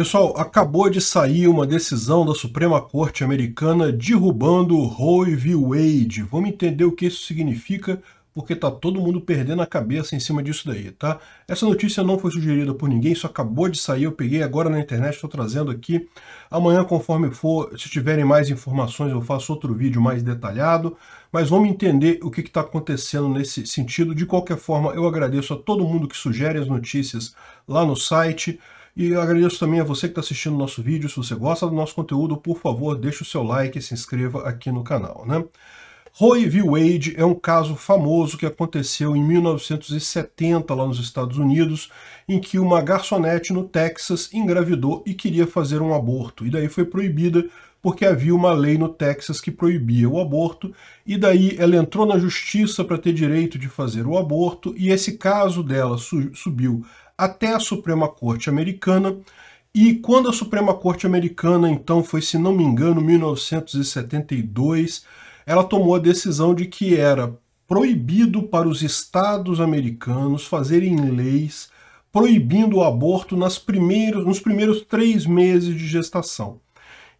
Pessoal, acabou de sair uma decisão da Suprema Corte Americana derrubando Roe v. Wade. Vamos entender o que isso significa, porque tá todo mundo perdendo a cabeça em cima disso daí, tá? Essa notícia não foi sugerida por ninguém, isso acabou de sair, eu peguei agora na internet, estou trazendo aqui. Amanhã, conforme for, se tiverem mais informações, eu faço outro vídeo mais detalhado. Mas vamos entender o que está acontecendo nesse sentido. De qualquer forma, eu agradeço a todo mundo que sugere as notícias lá no site. E eu agradeço também a você que está assistindo o nosso vídeo. Se você gosta do nosso conteúdo, por favor, deixe o seu like e se inscreva aqui no canal. Né? Roe v. Wade é um caso famoso que aconteceu em 1970 lá nos Estados Unidos, em que uma garçonete no Texas engravidou e queria fazer um aborto, e daí foi proibida porque havia uma lei no Texas que proibia o aborto, e daí ela entrou na justiça para ter direito de fazer o aborto, e esse caso dela subiu até a Suprema Corte Americana. E quando a Suprema Corte Americana, então, foi, se não me engano, 1972, ela tomou a decisão de que era proibido para os estados americanos fazerem leis proibindo o aborto nas primeiros, nos primeiros três meses de gestação.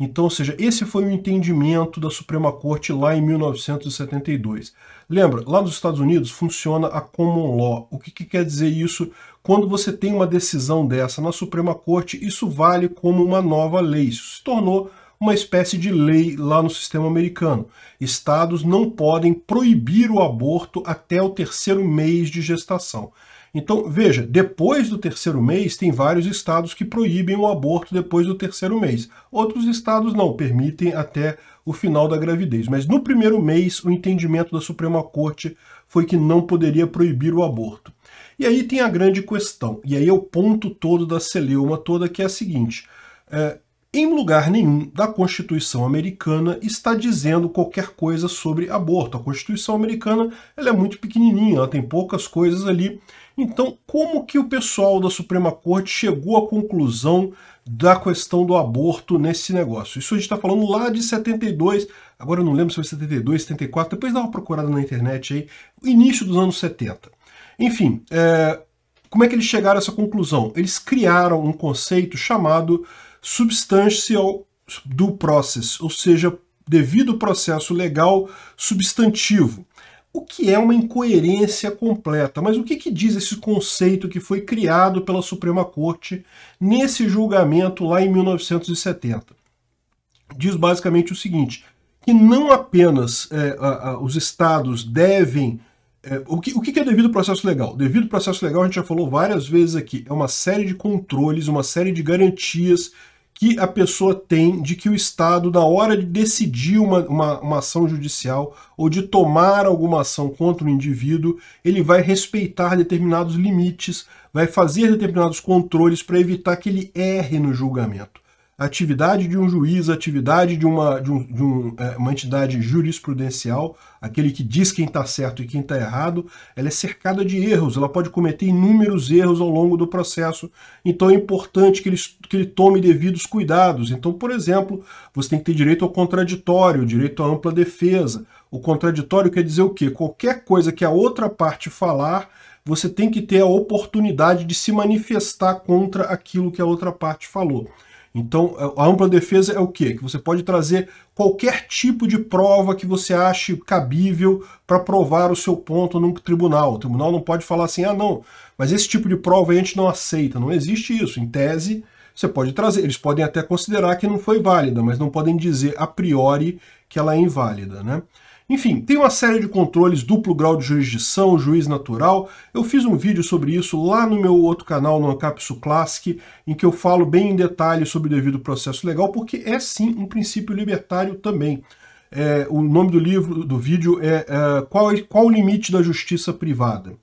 Então, ou seja, esse foi o entendimento da Suprema Corte lá em 1972. Lembra, lá nos Estados Unidos funciona a common law. O que, que quer dizer isso? Quando você tem uma decisão dessa na Suprema Corte, isso vale como uma nova lei. Isso se tornou uma espécie de lei lá no sistema americano. Estados não podem proibir o aborto até o terceiro mês de gestação. Então, veja, depois do terceiro mês, tem vários estados que proíbem o aborto depois do terceiro mês. Outros estados não, permitem até o final da gravidez. Mas no primeiro mês, o entendimento da Suprema Corte foi que não poderia proibir o aborto. E aí tem a grande questão, e aí é o ponto todo da celeuma toda, que é a seguinte. É, em lugar nenhum da Constituição americana está dizendo qualquer coisa sobre aborto. A Constituição americana ela é muito pequenininha, ela tem poucas coisas ali então, como que o pessoal da Suprema Corte chegou à conclusão da questão do aborto nesse negócio? Isso a gente está falando lá de 72, agora eu não lembro se foi 72, 74, depois dá uma procurada na internet aí, início dos anos 70. Enfim, é, como é que eles chegaram a essa conclusão? Eles criaram um conceito chamado substancial do process, ou seja, devido processo legal substantivo o que é uma incoerência completa. Mas o que, que, diz esse conceito que foi criado pela Suprema Corte nesse julgamento lá em 1970? Diz basicamente o seguinte: que não apenas é, a, a, os estados devem. É, o, que, o que é devido processo legal? Devido processo legal, a gente já falou várias vezes aqui, é uma série de controles, uma série de garantias que a pessoa tem de que o Estado, na hora de decidir uma, uma, uma ação judicial ou de tomar alguma ação contra o indivíduo, ele vai respeitar determinados limites, vai fazer determinados controles para evitar que ele erre no julgamento a atividade de um juiz, a atividade de, uma, de, um, de um, é, uma entidade jurisprudencial, aquele que diz quem está certo e quem está errado, ela é cercada de erros, ela pode cometer inúmeros erros ao longo do processo, então é importante que ele, que ele tome devidos cuidados. Então, por exemplo, você tem que ter direito ao contraditório, direito à ampla defesa. O contraditório quer dizer o quê? Qualquer coisa que a outra parte falar, você tem que ter a oportunidade de se manifestar contra aquilo que a outra parte falou. Então, é, a ampla defesa é o quê? Que você pode trazer qualquer tipo de prova que você ache cabível para provar o seu ponto num tribunal. O tribunal não pode falar assim, ah, não, mas esse tipo de prova a gente não aceita. Não existe isso. Em tese, você pode trazer. Eles podem até considerar que não foi válida, mas não podem dizer a priori que ela é inválida, né? Enfim, tem uma série de controles, duplo grau de jurisdição, juiz natural. Eu fiz um vídeo sobre isso lá no meu outro canal, no Ancapsu Classic, em que eu falo bem em detalhe sobre o devido processo legal, porque é sim um princípio libertário também. É, o nome do livro, do vídeo é, é qual, qual o limite da justiça privada?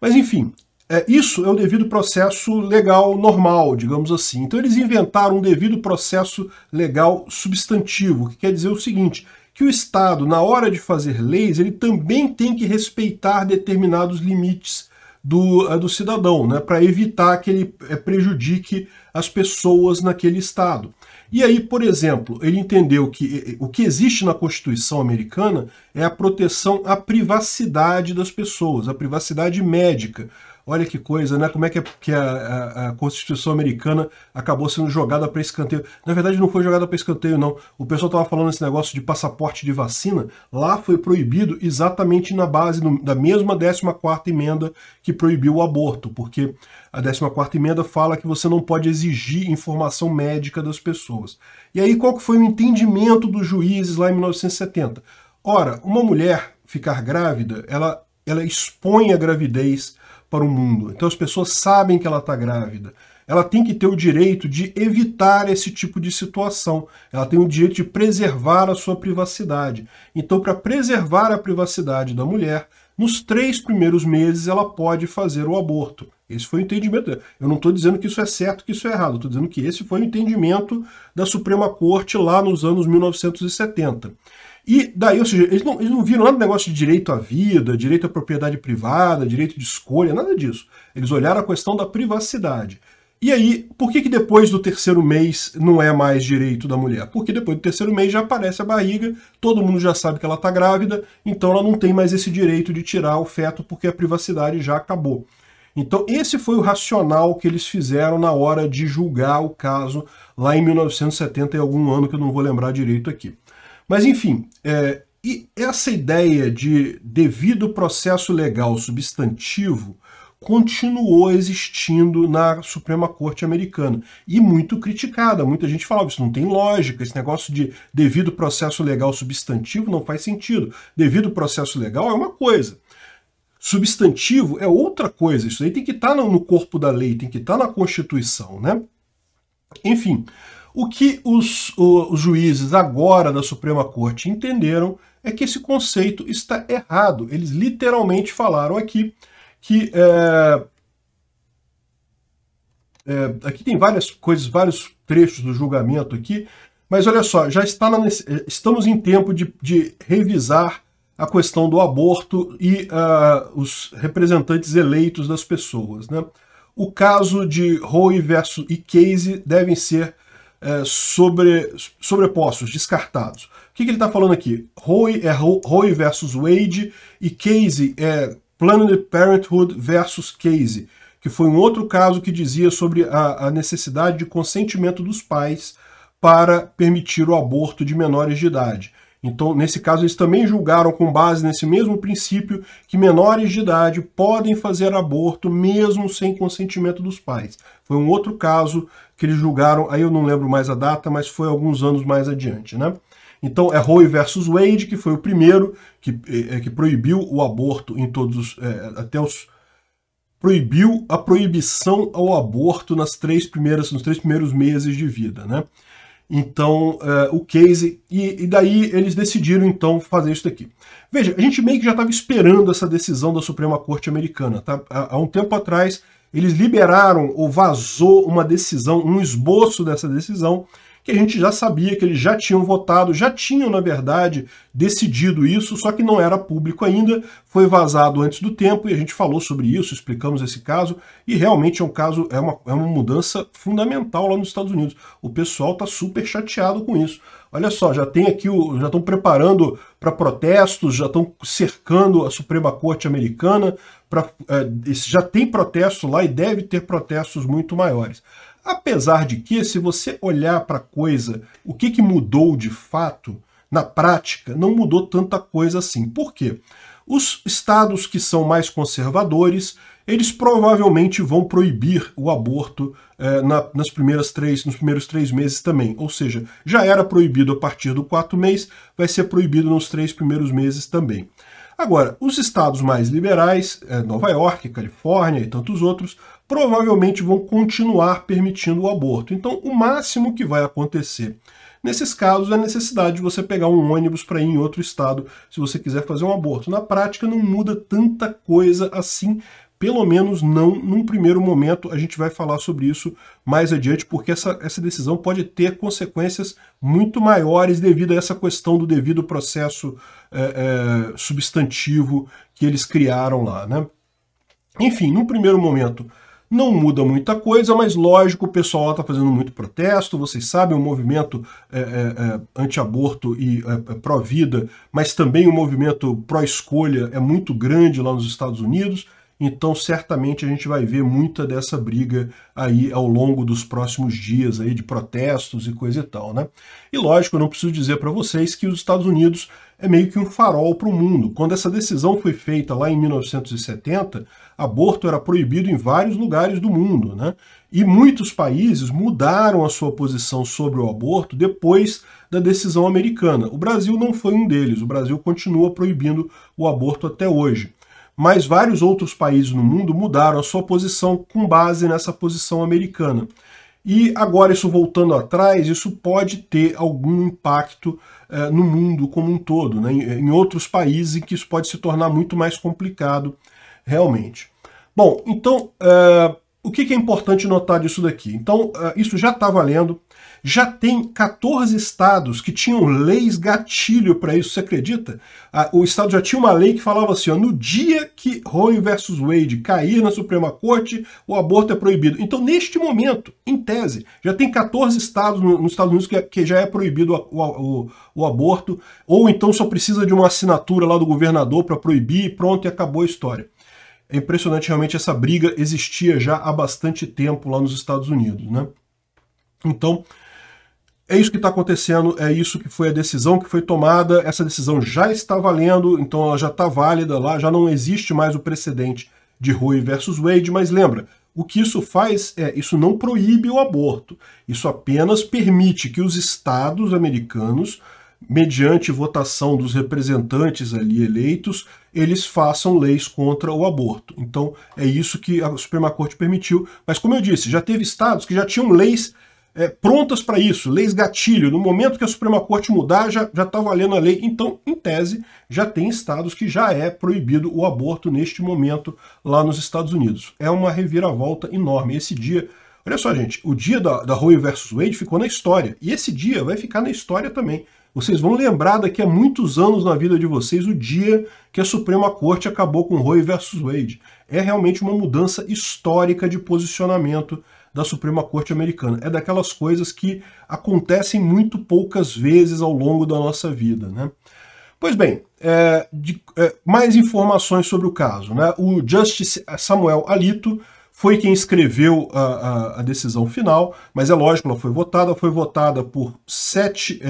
Mas enfim, é, isso é o devido processo legal normal, digamos assim. Então eles inventaram um devido processo legal substantivo, que quer dizer o seguinte, que o Estado, na hora de fazer leis, ele também tem que respeitar determinados limites do, eh, do cidadão, né, para evitar que ele eh, prejudique as pessoas naquele Estado. E aí, por exemplo, ele entendeu que eh, o que existe na Constituição americana é a proteção à privacidade das pessoas, à privacidade médica Olha que coisa, né? Como é que, é, que a, a, Constituição americana acabou sendo jogada para escanteio. Na verdade, não foi jogada para escanteio, não. O pessoal estava falando esse negócio de passaporte de vacina. Lá foi proibido exatamente na base no, da mesma 14 emenda que proibiu o aborto, porque a 14 emenda fala que você não pode exigir informação médica das pessoas. E aí, qual que foi o entendimento dos juízes lá em 1970? Ora, uma mulher ficar grávida, ela, ela expõe a gravidez para o mundo. Então as pessoas sabem que ela está grávida. Ela tem que ter o direito de evitar esse tipo de situação. Ela tem o direito de preservar a sua privacidade. Então, para preservar a privacidade da mulher, nos três primeiros meses ela pode fazer o aborto. Esse foi o entendimento. Eu não estou dizendo que isso é certo, que isso é errado. Estou dizendo que esse foi o entendimento da Suprema Corte lá nos anos 1970. E daí, ou seja, eles não, eles não viram nada do negócio de direito à vida, direito à propriedade privada, direito de escolha, nada disso. Eles olharam a questão da privacidade. E aí, por que, que depois do terceiro mês não é mais direito da mulher? Porque depois do terceiro mês já aparece a barriga, todo mundo já sabe que ela está grávida, então ela não tem mais esse direito de tirar o feto porque a privacidade já acabou. Então, esse foi o racional que eles fizeram na hora de julgar o caso lá em 1970 e algum ano que eu não vou lembrar direito aqui. Mas enfim, é, e essa ideia de devido processo legal substantivo continuou existindo na Suprema Corte Americana e muito criticada. Muita gente falava isso não tem lógica, esse negócio de devido processo legal substantivo não faz sentido. Devido processo legal é uma coisa. Substantivo é outra coisa. Isso aí tem que estar tá no corpo da lei, tem que estar tá na Constituição, né? Enfim, o que os, os juízes agora da Suprema Corte entenderam é que esse conceito está errado. Eles literalmente falaram aqui que. É, é, aqui tem várias coisas, vários trechos do julgamento aqui, mas olha só, já está na, é, estamos em tempo de, de, revisar a questão do aborto e uh, os representantes eleitos das pessoas. Né? O caso de Roe versus e Casey devem ser é, sobre, sobrepostos, descartados. O que, que ele está falando aqui? Roe é Roe versus Wade e Casey é Planned Parenthood versus Casey, que foi um outro caso que dizia sobre a, a necessidade de consentimento dos pais para permitir o aborto de menores de idade. Então, nesse caso, eles também julgaram com base nesse mesmo princípio que menores de idade podem fazer aborto mesmo sem consentimento dos pais. Foi um outro caso que eles julgaram, aí eu não lembro mais a data, mas foi alguns anos mais adiante, né? Então é Roe versus Wade, que foi o primeiro que, é, é que proibiu o aborto em todos é, até os proibiu a proibição ao aborto nas três primeiras nos três primeiros meses de vida, né? Então, é, o Casey. E, e, daí eles decidiram, então, fazer isso daqui. Veja, a gente meio que já estava esperando essa decisão da Suprema Corte Americana. Tá? Há, há um tempo atrás, eles liberaram ou vazou uma decisão, um esboço dessa decisão, que a gente já sabia que eles já tinham votado, já tinham, na verdade, decidido isso, só que não era público ainda, foi vazado antes do tempo e a gente falou sobre isso, explicamos esse caso, e realmente é um caso, é uma, é uma mudança fundamental lá nos Estados Unidos. O pessoal está super chateado com isso. Olha só, já tem aqui, o, já estão preparando para protestos, já estão cercando a Suprema Corte americana, pra, é, já tem protesto lá e deve ter protestos muito maiores. Apesar de que, se você olhar para a coisa, o que, que mudou de fato, na prática, não mudou tanta coisa assim. Por quê? Os estados que são mais conservadores, eles provavelmente vão proibir o aborto eh, na, nas primeiras três, nos primeiros três meses também. Ou seja, já era proibido a partir do quarto mês, vai ser proibido nos três primeiros meses também. Agora, os estados mais liberais, é, Nova York, Califórnia e tantos outros, provavelmente vão continuar permitindo o aborto. Então, o máximo que vai acontecer nesses casos, é a necessidade de você pegar um ônibus para ir em outro estado se você quiser fazer um aborto. Na prática, não muda tanta coisa assim pelo menos não num primeiro momento. A gente vai falar sobre isso mais adiante, porque essa, essa decisão pode ter consequências muito maiores devido a essa questão do devido processo é, é, substantivo que eles criaram lá. Né? Enfim, num primeiro momento. Não muda muita coisa, mas lógico, o pessoal está fazendo muito protesto. Vocês sabem, o é movimento é, é, é, anti-aborto e é, é, pró-vida, mas também o movimento pró-escolha é muito grande lá nos Estados Unidos. Então, certamente a gente vai ver muita dessa briga aí ao longo dos próximos dias aí de protestos e coisa e tal, né? E lógico, eu não preciso dizer para vocês que os Estados Unidos é meio que um farol para o mundo. Quando essa decisão foi feita lá em 1970, aborto era proibido em vários lugares do mundo, né? E muitos países mudaram a sua posição sobre o aborto depois da decisão americana. O Brasil não foi um deles. O Brasil continua proibindo o aborto até hoje mas vários outros países no mundo mudaram a sua posição com base nessa posição americana. E agora, isso voltando atrás, isso pode ter algum impacto eh, no mundo como um todo, né? em, em outros países em que isso pode se tornar muito mais complicado realmente. Bom, então, eh, o que, é importante notar disso daqui? Então, eh, isso já está valendo. Já tem 14 estados que tinham leis gatilho para isso, você acredita? o estado já tinha uma lei que falava assim: ó, no dia que Roe versus Wade cair na Suprema Corte, o aborto é proibido. Então, neste momento, em tese, já tem 14 estados nos Estados Unidos que, é, que já é proibido o, o, o, aborto, ou então só precisa de uma assinatura lá do governador para proibir e pronto, e acabou a história. É impressionante, realmente, essa briga existia já há bastante tempo lá nos Estados Unidos, né? Então, é isso que está acontecendo, é isso que foi a decisão que foi tomada, essa decisão já está valendo, então ela já está válida lá, já não existe mais o precedente de Roe versus Wade, mas lembra, o que isso faz é, isso não proíbe o aborto, isso apenas permite que os estados americanos mediante votação dos representantes ali eleitos, eles façam leis contra o aborto. Então é isso que a Suprema Corte permitiu. Mas como eu disse, já teve estados que já tinham leis é, prontas para isso, leis gatilho. No momento que a Suprema Corte mudar, já está valendo a lei. Então, em tese, já tem estados que já é proibido o aborto neste momento lá nos Estados Unidos. É uma reviravolta enorme. Esse dia Olha só, gente, o dia da, da Roe versus Wade ficou na história. E esse dia vai ficar na história também. Vocês vão lembrar daqui a muitos anos na vida de vocês o dia que a Suprema Corte acabou com Roe versus Wade. É realmente uma mudança histórica de posicionamento da Suprema Corte americana. É daquelas coisas que acontecem muito poucas vezes ao longo da nossa vida, né? Pois bem, é, de, é, mais informações sobre o caso. Né? O Justice Samuel Alito foi quem escreveu a, a, a, decisão final, mas é lógico, ela foi votada, foi votada por 7, é,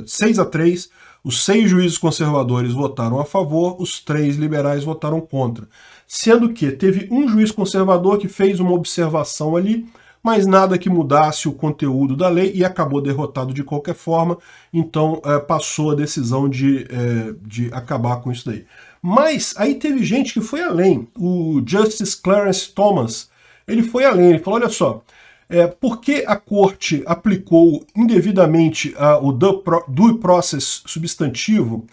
é, 6 a 3, os seis juízes conservadores votaram a favor, os três liberais votaram contra. Sendo que teve um juiz conservador que fez uma observação ali, mas nada que mudasse o conteúdo da lei e acabou derrotado de qualquer forma, então é, passou a decisão de, é, de acabar com isso daí. Mas aí teve gente que foi além. O Justice Clarence Thomas, ele foi além. Ele falou, olha só, é, porque a corte aplicou indevidamente a, o due process substantivo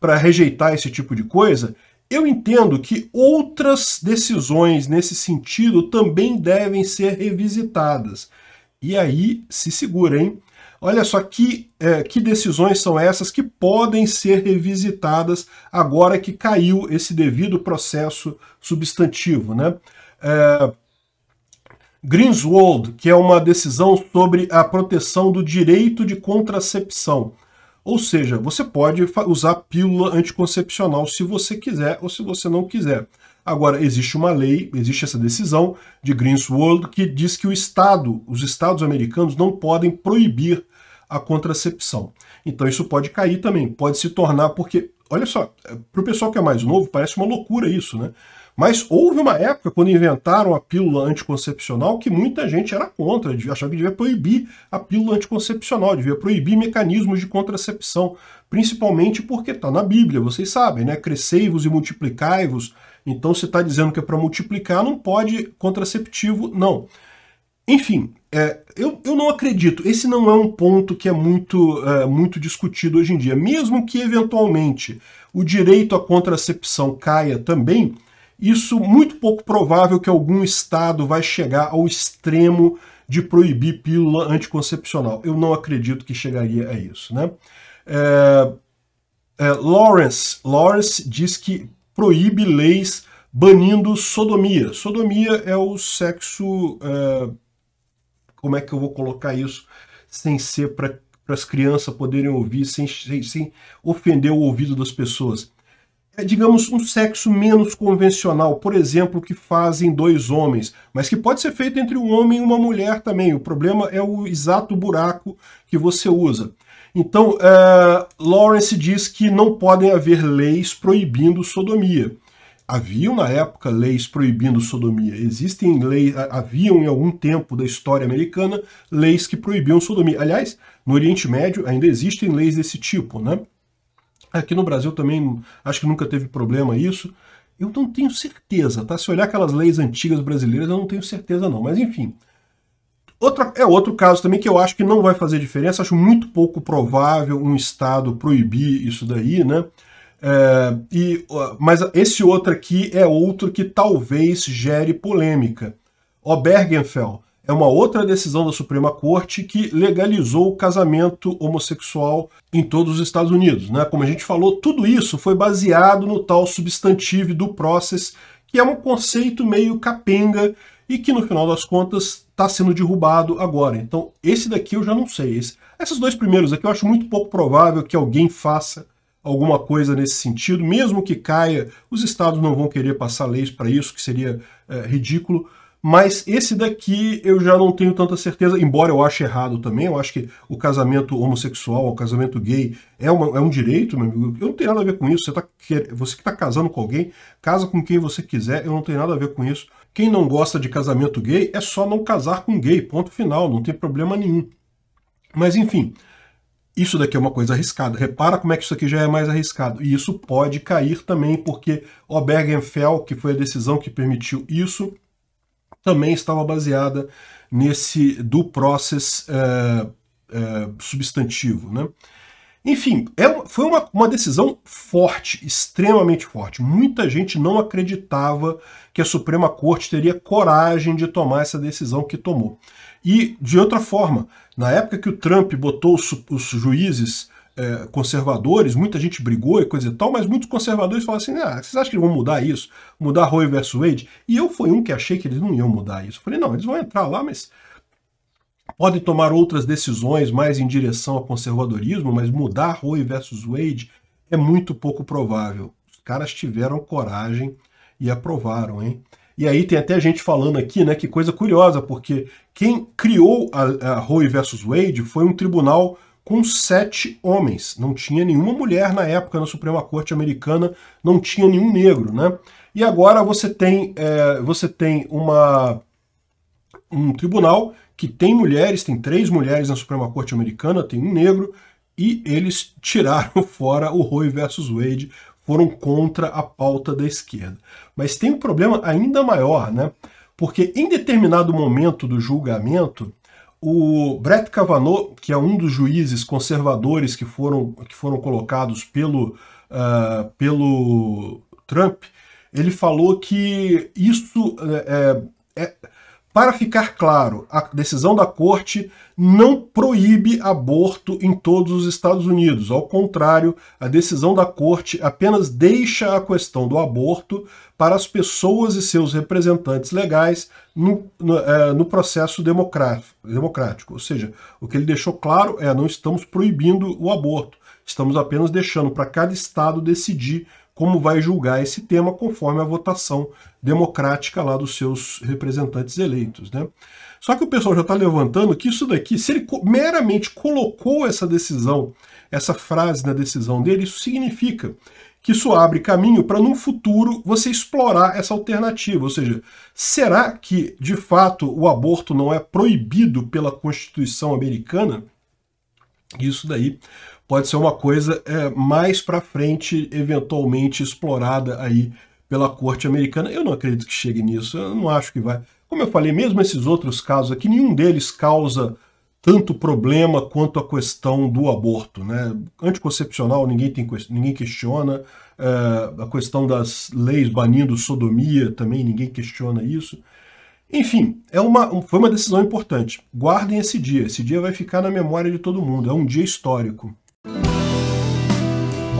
para rejeitar esse tipo de coisa, eu entendo que outras decisões nesse sentido também devem ser revisitadas. E aí se segura, hein? Olha só que, é, que decisões são essas que podem ser revisitadas agora que caiu esse devido processo substantivo. Né? É, Greenswald, que é uma decisão sobre a proteção do direito de contracepção. Ou seja, você pode usar pílula anticoncepcional se você quiser ou se você não quiser. Agora, existe uma lei, existe essa decisão de Greenswald que diz que o Estado, os Estados americanos não podem proibir a contracepção. Então isso pode cair também, pode se tornar, porque, olha só, para o pessoal que é mais novo, parece uma loucura isso, né? Mas houve uma época quando inventaram a pílula anticoncepcional que muita gente era contra, achava que devia proibir a pílula anticoncepcional, devia proibir mecanismos de contracepção, principalmente porque está na Bíblia, vocês sabem, né? Crescei-vos e multiplicai-vos, então, se está dizendo que é para multiplicar, não pode contraceptivo, não. Enfim, é, eu, eu não acredito. Esse não é um ponto que é muito, é, muito discutido hoje em dia. Mesmo que, eventualmente, o direito à contracepção caia também, isso muito pouco provável que algum Estado vai chegar ao extremo de proibir pílula anticoncepcional. Eu não acredito que chegaria a isso. Né? É, é, Lawrence, Lawrence diz que proíbe leis banindo sodomia. Sodomia é o sexo. Eh, como é que eu vou colocar isso sem ser para as crianças poderem ouvir, sem, sem, sem ofender o ouvido das pessoas? é, digamos, um sexo menos convencional, por exemplo, que fazem dois homens, mas que pode ser feito entre um homem e uma mulher também. O problema é o exato buraco que você usa. Então, uh, Lawrence diz que não podem haver leis proibindo sodomia. Haviam na época leis proibindo sodomia. Existem leis, eh, haviam em algum tempo da história americana leis que proibiam sodomia. Aliás, no Oriente Médio ainda existem leis desse tipo, né? Aqui no Brasil também acho que nunca teve problema isso. Eu não tenho certeza, tá? Se olhar aquelas leis antigas brasileiras, eu não tenho certeza não. Mas enfim, Outra, é outro caso também que eu acho que não vai fazer diferença, acho muito pouco provável um Estado proibir isso daí, né? É, e, mas esse outro aqui é outro que talvez gere polêmica. Obergenfell é uma outra decisão da Suprema Corte que legalizou o casamento homossexual em todos os Estados Unidos. Né? Como a gente falou, tudo isso foi baseado no tal substantivo do process, que é um conceito meio capenga e que, no final das contas, está sendo derrubado agora. Então, esse daqui eu já não sei. Esse, esses dois primeiros aqui eu acho muito pouco provável que alguém faça alguma coisa nesse sentido, mesmo que caia, os estados não vão querer passar leis para isso, que seria é, ridículo. Mas esse daqui eu já não tenho tanta certeza, embora eu ache errado também. Eu acho que o casamento homossexual, o casamento gay é, uma, é um direito, meu amigo. Eu não tenho nada a ver com isso. Você, tá, você que está casando com alguém, casa com quem você quiser, eu não tenho nada a ver com isso. Quem não gosta de casamento gay é só não casar com gay, ponto final, não tem problema nenhum. Mas enfim, isso daqui é uma coisa arriscada. Repara como é que isso aqui já é mais arriscado. E isso pode cair também, porque Obergenfell, que foi a decisão que permitiu isso, também estava baseada nesse do process é, é, substantivo. Né? Enfim, é, foi uma, uma decisão forte, extremamente forte. Muita gente não acreditava que a Suprema Corte teria coragem de tomar essa decisão que tomou. E, de outra forma, na época que o Trump botou os, os juízes é, conservadores, muita gente brigou e coisa e tal, mas muitos conservadores falaram assim: ah, vocês acham que eles vão mudar isso? Mudar Roe versus Wade? E eu fui um que achei que eles não iam mudar isso. Eu falei: não, eles vão entrar lá, mas Podem tomar outras decisões mais em direção ao conservadorismo, mas mudar Roe versus Wade é muito pouco provável. Os caras tiveram coragem e aprovaram, hein? E aí tem até gente falando aqui, né, que coisa curiosa, porque quem criou a, a Roe versus Wade foi um tribunal com sete homens. Não tinha nenhuma mulher na época na Suprema Corte americana, não tinha nenhum negro, né? E agora você tem, é, você tem uma, um tribunal que tem mulheres, tem três mulheres na Suprema Corte Americana, tem um negro, e eles tiraram fora o Roe versus Wade, foram contra a pauta da esquerda. Mas tem um problema ainda maior, né? Porque em determinado momento do julgamento, o Brett Kavanaugh, que é um dos juízes conservadores que foram, que foram colocados pelo, uh, pelo Trump, ele falou que isso eh, eh, é, é, para ficar claro, a decisão da corte não proíbe aborto em todos os Estados Unidos. Ao contrário, a decisão da corte apenas deixa a questão do aborto para as pessoas e seus representantes legais no, no, é, no processo democrático. Ou seja, o que ele deixou claro é não estamos proibindo o aborto, estamos apenas deixando para cada estado decidir como vai julgar esse tema conforme a votação democrática lá dos seus representantes eleitos. Né? Só que o pessoal já está levantando que isso daqui, se ele meramente colocou essa decisão, essa frase na decisão dele, isso significa que isso abre caminho para num futuro você explorar essa alternativa. Ou seja, será que de fato o aborto não é proibido pela Constituição americana? Isso daí pode ser uma coisa é, mais para frente, eventualmente explorada aí pela corte americana. Eu não acredito que chegue nisso, eu não acho que vai. Como eu falei, mesmo esses outros casos aqui, nenhum deles causa tanto problema quanto a questão do aborto. Né? Anticoncepcional ninguém, tem, ninguém questiona, é, a questão das leis banindo sodomia também ninguém questiona isso. Enfim, é uma, foi uma decisão importante. Guardem esse dia, esse dia vai ficar na memória de todo mundo, é um dia histórico.